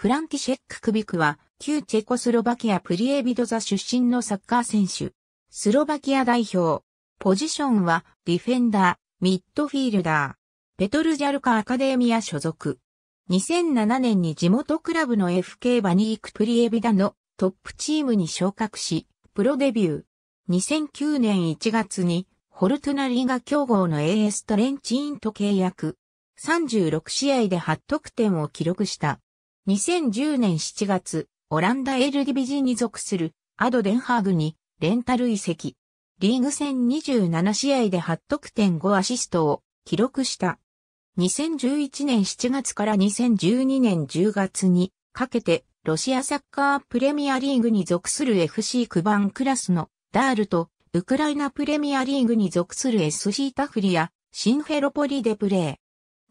フランティシェック・クビクは、旧チェコスロバキアプリエビドザ出身のサッカー選手。スロバキア代表。ポジションは、ディフェンダー、ミッドフィールダー。ペトルジャルカアカデミア所属。2007年に地元クラブの FK バニークプリエビダのトップチームに昇格し、プロデビュー。2009年1月に、ホルトゥナリーが強豪の AS トレンチーンと契約。36試合で8得点を記録した。2010年7月、オランダエルディビジに属するアドデンハーグにレンタル移籍。リーグ戦27試合で8得点5アシストを記録した。2011年7月から2012年10月にかけてロシアサッカープレミアリーグに属する FC クバンクラスのダールとウクライナプレミアリーグに属する SC タフリア、シンフェロポリでプレ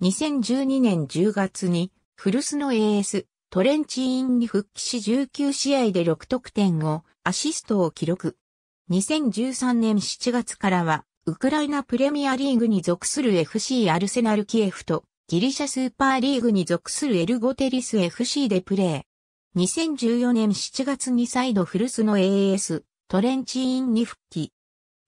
ー。2012年10月に古巣の AS、トレンチーンに復帰し19試合で6得点をアシストを記録。2013年7月からは、ウクライナプレミアリーグに属する FC アルセナルキエフと、ギリシャスーパーリーグに属するエルゴテリス FC でプレー。2014年7月に再度古巣の AS、トレンチーンに復帰。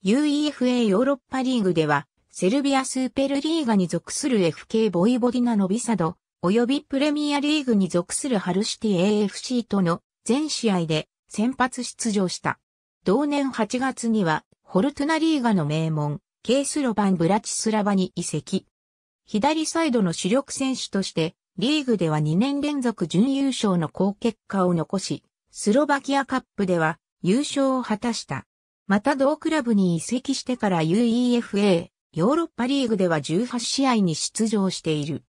UEFA ヨーロッパリーグでは、セルビアスーペルリーガに属する FK ボイボディナ・ノビサド、及びプレミアリーグに属するハルシティ AFC との全試合で先発出場した。同年8月には、ホルトゥナリーガの名門、ケースロバン・ブラチスラバに移籍。左サイドの主力選手として、リーグでは2年連続準優勝の好結果を残し、スロバキアカップでは優勝を果たした。また同クラブに移籍してから UEFA、ヨーロッパリーグでは18試合に出場している。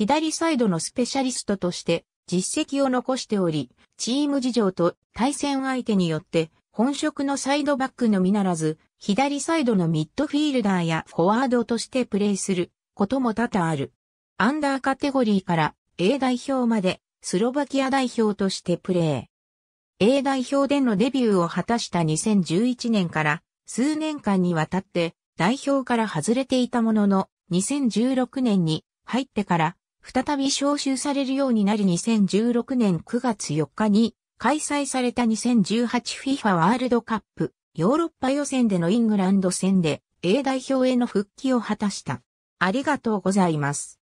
左サイドのスペシャリストとして実績を残しており、チーム事情と対戦相手によって本職のサイドバックのみならず、左サイドのミッドフィールダーやフォワードとしてプレーすることも多々ある。アンダーカテゴリーから A 代表までスロバキア代表としてプレー。A 代表でのデビューを果たした2011年から数年間にわたって代表から外れていたものの2016年に入ってから再び招集されるようになり2016年9月4日に開催された 2018FIFA ワールドカップヨーロッパ予選でのイングランド戦で A 代表への復帰を果たした。ありがとうございます。